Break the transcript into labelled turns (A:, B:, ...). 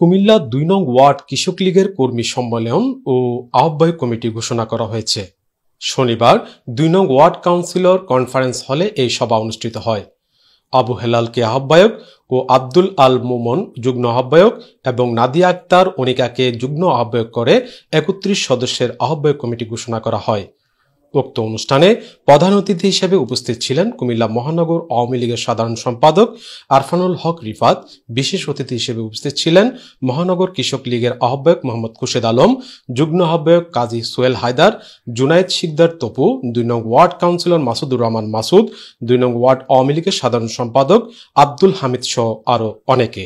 A: কুমিল্লা দুই নং ওয়ার্ড কৃষক লীগের কর্মী সম্মেলন ও আহ্বায়ক কমিটি ঘোষণা করা হয়েছে শনিবার দুই নং ওয়ার্ড কাউন্সিলর কনফারেন্স হলে এই সভা অনুষ্ঠিত হয় আবু হেলালকে আহ্বায়ক ও আব্দুল আল মোমন যুগ্ম আহ্বায়ক এবং নাদিয়া আক্তার অনিকাকে যুগ্ম আহ্বায়ক করে একত্রিশ সদস্যের আহ্বায়ক কমিটি ঘোষণা করা হয় উক্ত অনুষ্ঠানে প্রধান অতিথি হিসেবে উপস্থিত ছিলেন কুমিল্লা মহানগর আওয়ামী লীগের সাধারণ সম্পাদক আরফানুল হক রিফাত বিশেষ অতিথি হিসেবে উপস্থিত ছিলেন মহানগর কৃষক লীগের আহ্বায়ক মোহাম্মদ খুশেদ আলম যুগ্ম আহ্বায়ক কাজী সোয়েল হায়দার জুনায়েদ শিকদার তপু দুই নং ওয়ার্ড কাউন্সিলর মাসুদুর রহমান মাসুদ দুই নং ওয়ার্ড আওয়ামী লীগের সাধারণ সম্পাদক আব্দুল হামিদ সহ আরও অনেকে